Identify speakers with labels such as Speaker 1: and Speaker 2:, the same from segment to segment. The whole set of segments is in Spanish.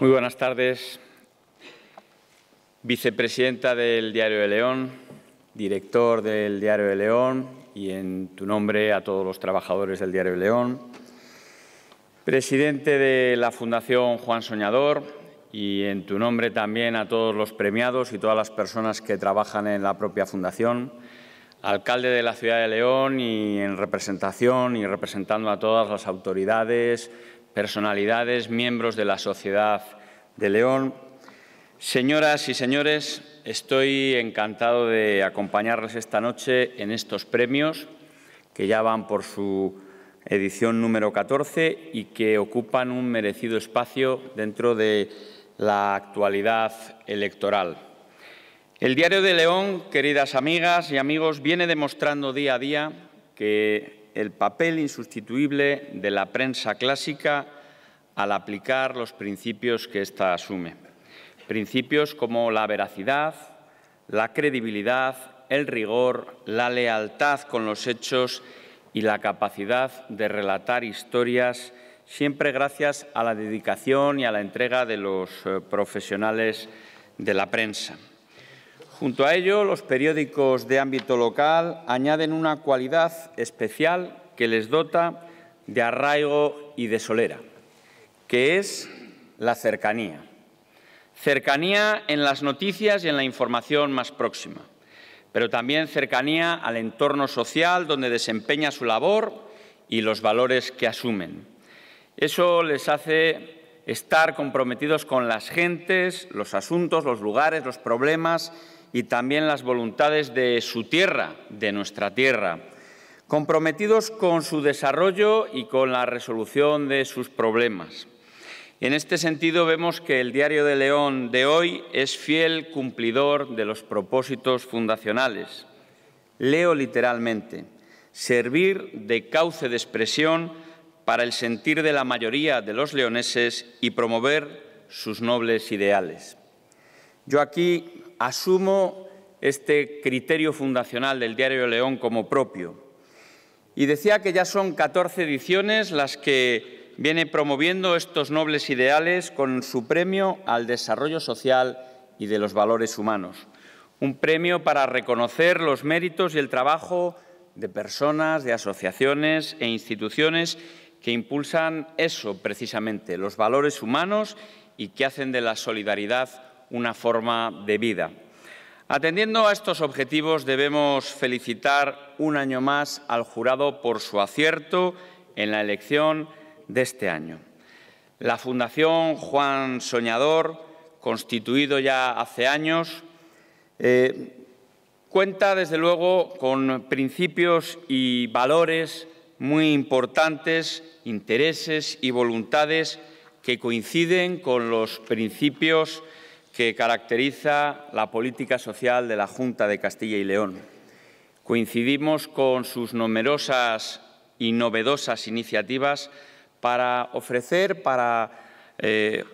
Speaker 1: Muy buenas tardes, vicepresidenta del Diario de León, director del Diario de León y en tu nombre a todos los trabajadores del Diario de León, presidente de la Fundación Juan Soñador y en tu nombre también a todos los premiados y todas las personas que trabajan en la propia Fundación, alcalde de la ciudad de León y en representación y representando a todas las autoridades, personalidades, miembros de la Sociedad de León. Señoras y señores, estoy encantado de acompañarles esta noche en estos premios que ya van por su edición número 14 y que ocupan un merecido espacio dentro de la actualidad electoral. El Diario de León, queridas amigas y amigos, viene demostrando día a día que el papel insustituible de la prensa clásica al aplicar los principios que ésta asume. Principios como la veracidad, la credibilidad, el rigor, la lealtad con los hechos y la capacidad de relatar historias, siempre gracias a la dedicación y a la entrega de los eh, profesionales de la prensa. Junto a ello, los periódicos de ámbito local añaden una cualidad especial que les dota de arraigo y de solera, que es la cercanía. Cercanía en las noticias y en la información más próxima, pero también cercanía al entorno social donde desempeña su labor y los valores que asumen. Eso les hace estar comprometidos con las gentes, los asuntos, los lugares, los problemas y también las voluntades de su tierra, de nuestra tierra, comprometidos con su desarrollo y con la resolución de sus problemas. En este sentido, vemos que el Diario de León de hoy es fiel cumplidor de los propósitos fundacionales. Leo literalmente, servir de cauce de expresión para el sentir de la mayoría de los leoneses y promover sus nobles ideales. Yo aquí asumo este criterio fundacional del diario León como propio. Y decía que ya son 14 ediciones las que viene promoviendo estos nobles ideales con su premio al desarrollo social y de los valores humanos. Un premio para reconocer los méritos y el trabajo de personas, de asociaciones e instituciones que impulsan eso precisamente, los valores humanos y que hacen de la solidaridad una forma de vida. Atendiendo a estos objetivos, debemos felicitar un año más al jurado por su acierto en la elección de este año. La Fundación Juan Soñador, constituido ya hace años, eh, cuenta desde luego con principios y valores muy importantes, intereses y voluntades que coinciden con los principios que caracteriza la política social de la Junta de Castilla y León. Coincidimos con sus numerosas y novedosas iniciativas para ofrecer, para eh,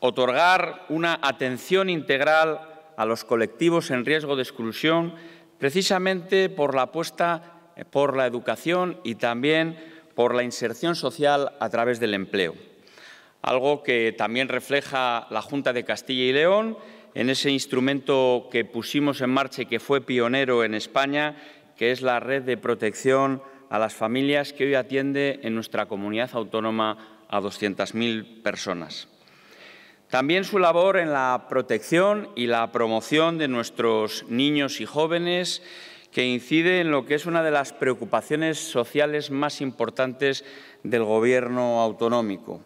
Speaker 1: otorgar una atención integral a los colectivos en riesgo de exclusión, precisamente por la apuesta por la educación y también por la inserción social a través del empleo algo que también refleja la Junta de Castilla y León en ese instrumento que pusimos en marcha y que fue pionero en España, que es la red de protección a las familias que hoy atiende en nuestra comunidad autónoma a 200.000 personas. También su labor en la protección y la promoción de nuestros niños y jóvenes, que incide en lo que es una de las preocupaciones sociales más importantes del Gobierno autonómico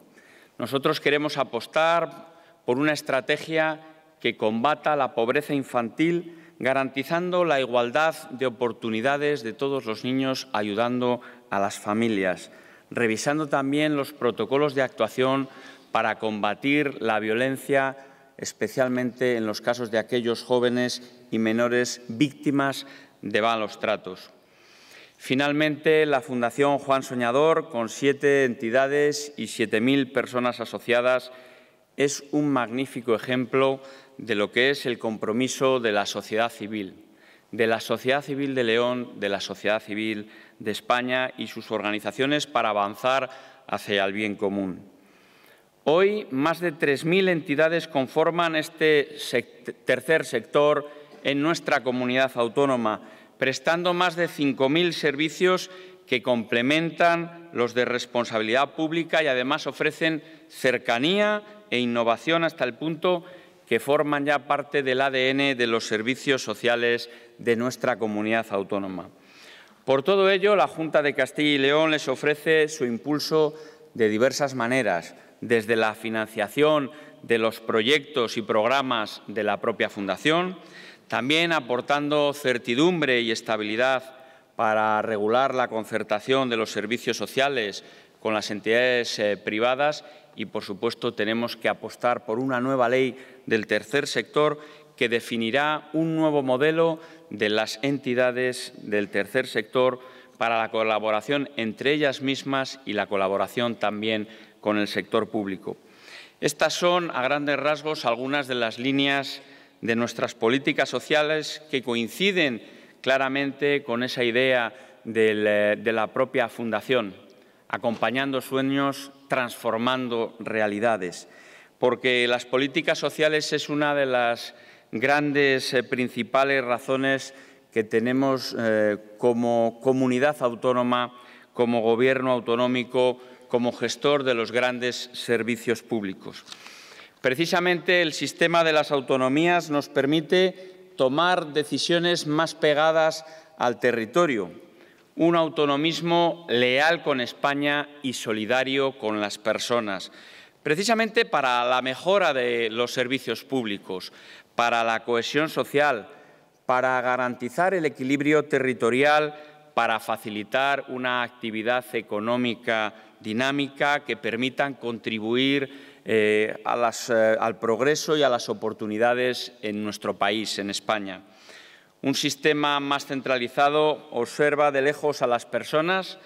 Speaker 1: nosotros queremos apostar por una estrategia que combata la pobreza infantil, garantizando la igualdad de oportunidades de todos los niños, ayudando a las familias, revisando también los protocolos de actuación para combatir la violencia, especialmente en los casos de aquellos jóvenes y menores víctimas de malos tratos. Finalmente, la Fundación Juan Soñador, con siete entidades y siete mil personas asociadas, es un magnífico ejemplo de lo que es el compromiso de la sociedad civil, de la sociedad civil de León, de la sociedad civil de España y sus organizaciones para avanzar hacia el bien común. Hoy, más de 3.000 entidades conforman este tercer sector en nuestra comunidad autónoma, prestando más de 5.000 servicios que complementan los de responsabilidad pública y además ofrecen cercanía e innovación hasta el punto que forman ya parte del ADN de los servicios sociales de nuestra comunidad autónoma. Por todo ello, la Junta de Castilla y León les ofrece su impulso de diversas maneras, desde la financiación de los proyectos y programas de la propia Fundación, también aportando certidumbre y estabilidad para regular la concertación de los servicios sociales con las entidades eh, privadas y, por supuesto, tenemos que apostar por una nueva ley del tercer sector que definirá un nuevo modelo de las entidades del tercer sector para la colaboración entre ellas mismas y la colaboración también con el sector público. Estas son, a grandes rasgos, algunas de las líneas de nuestras políticas sociales que coinciden claramente con esa idea eh, de la propia Fundación, acompañando sueños, transformando realidades, porque las políticas sociales es una de las grandes eh, principales razones que tenemos eh, como comunidad autónoma, como gobierno autonómico, como gestor de los grandes servicios públicos. Precisamente el sistema de las autonomías nos permite tomar decisiones más pegadas al territorio, un autonomismo leal con España y solidario con las personas, precisamente para la mejora de los servicios públicos, para la cohesión social, para garantizar el equilibrio territorial para facilitar una actividad económica dinámica que permitan contribuir eh, eh, al progreso y a las oportunidades en nuestro país, en España. Un sistema más centralizado observa de lejos a las personas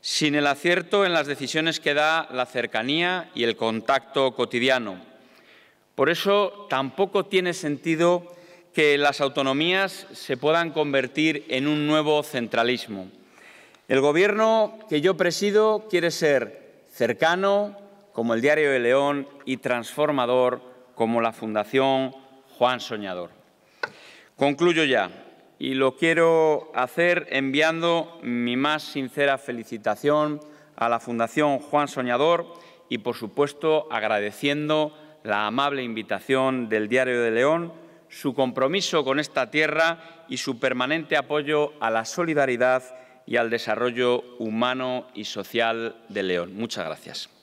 Speaker 1: sin el acierto en las decisiones que da la cercanía y el contacto cotidiano. Por eso tampoco tiene sentido que las autonomías se puedan convertir en un nuevo centralismo. El Gobierno que yo presido quiere ser cercano, como el Diario de León, y transformador, como la Fundación Juan Soñador. Concluyo ya y lo quiero hacer enviando mi más sincera felicitación a la Fundación Juan Soñador y, por supuesto, agradeciendo la amable invitación del Diario de León su compromiso con esta tierra y su permanente apoyo a la solidaridad y al desarrollo humano y social de León. Muchas gracias.